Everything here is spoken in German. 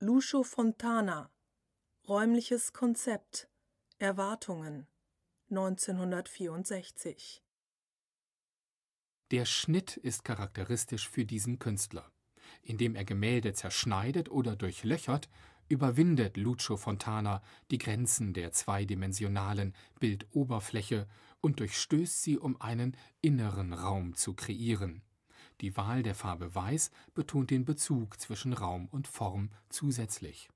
Lucio Fontana Räumliches Konzept Erwartungen 1964 Der Schnitt ist charakteristisch für diesen Künstler. Indem er Gemälde zerschneidet oder durchlöchert, überwindet Lucio Fontana die Grenzen der zweidimensionalen Bildoberfläche und durchstößt sie, um einen inneren Raum zu kreieren die Wahl der Farbe Weiß betont den Bezug zwischen Raum und Form zusätzlich